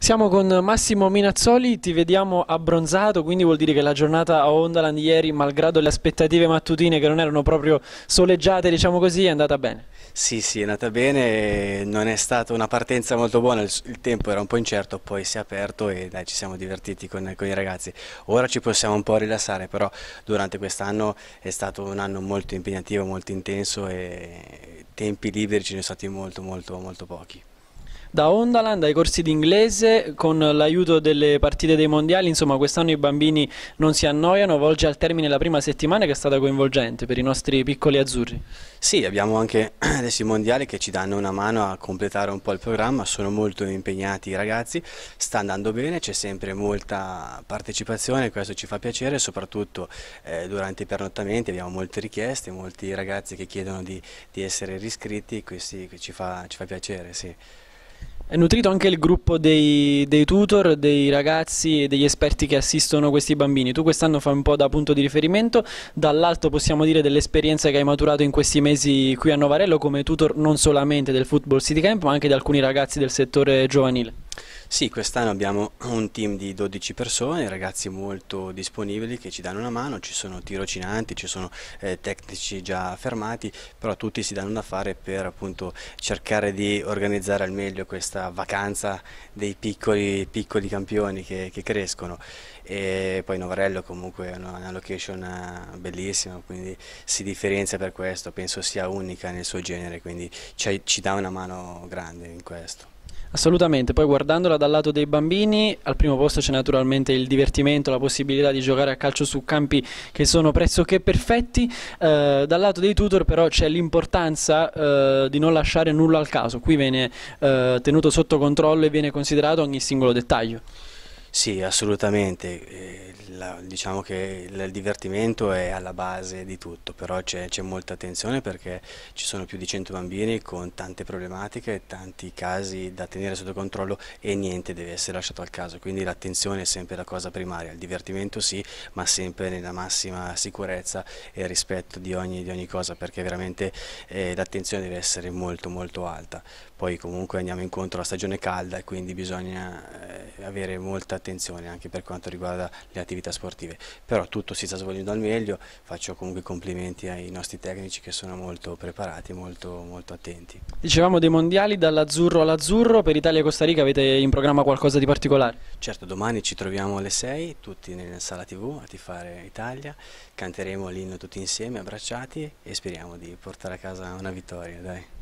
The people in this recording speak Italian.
Siamo con Massimo Minazzoli, ti vediamo abbronzato, quindi vuol dire che la giornata a Hondaland ieri, malgrado le aspettative mattutine che non erano proprio soleggiate, diciamo così, è andata bene. Sì, sì, è andata bene, non è stata una partenza molto buona, il, il tempo era un po' incerto, poi si è aperto e dai, ci siamo divertiti con, con, i ragazzi. Ora ci possiamo un po' rilassare, però durante quest'anno è stato un anno molto impegnativo, molto intenso e tempi liberi ce ne sono stati molto, molto, molto pochi. Da Ondaland ai corsi d'inglese, con l'aiuto delle partite dei mondiali, insomma quest'anno i bambini non si annoiano, volge al termine la prima settimana che è stata coinvolgente per i nostri piccoli azzurri. Sì, abbiamo anche adesso i mondiali che ci danno una mano a completare un po' il programma, sono molto impegnati i ragazzi, sta andando bene, c'è sempre molta partecipazione, questo ci fa piacere, soprattutto eh, durante i pernottamenti abbiamo molte richieste, molti ragazzi che chiedono di, di essere riscritti, questo ci, fa, ci fa piacere. Sì. È nutrito anche il gruppo dei, dei, tutor, dei ragazzi e degli esperti che assistono questi bambini. Tu quest'anno fai un po' da punto di riferimento, dall'alto possiamo dire dell'esperienza che hai maturato in questi mesi qui a Novarello come tutor non solamente del Football City Camp ma anche di alcuni ragazzi del settore giovanile. Sì, quest'anno abbiamo un team di 12 persone, ragazzi molto disponibili che ci danno una mano, ci sono tirocinanti, ci sono eh, tecnici già fermati, però tutti si danno da fare per appunto cercare di organizzare al meglio questa vacanza dei piccoli, piccoli campioni che, che crescono. E poi Novarello comunque è una location eh, bellissima, quindi si differenzia per questo, penso sia unica nel suo genere, quindi ci, ci dà una mano grande in questo. Assolutamente, poi guardandola dal lato dei bambini, al primo posto c'è naturalmente il divertimento, la possibilità di giocare a calcio su campi che sono pressoché perfetti, eh, dal lato dei tutor però c'è l'importanza eh, di non lasciare nulla al caso, qui viene eh, tenuto sotto controllo e viene considerato ogni singolo dettaglio. Sì, assolutamente eh, la, diciamo che il divertimento è alla base di tutto, però c'è molta attenzione perché ci sono più di 100 bambini con tante problematiche, tanti casi da tenere sotto controllo e niente deve essere lasciato al caso, quindi l'attenzione è sempre la cosa primaria, il divertimento sì, ma sempre nella massima sicurezza e rispetto di ogni, di ogni cosa perché veramente eh, l'attenzione deve essere molto molto alta. Poi comunque andiamo incontro alla stagione calda e quindi bisogna... Eh, avere molta attenzione anche per quanto riguarda le attività sportive però tutto si sta svolgendo al meglio faccio comunque complimenti ai nostri tecnici che sono molto preparati molto, molto attenti dicevamo dei mondiali dall'azzurro all'azzurro per Italia e Costa Rica avete in programma qualcosa di particolare? certo domani ci troviamo alle 6 tutti nella sala tv a tifare Italia canteremo l'inno tutti insieme abbracciati e speriamo di portare a casa una vittoria dai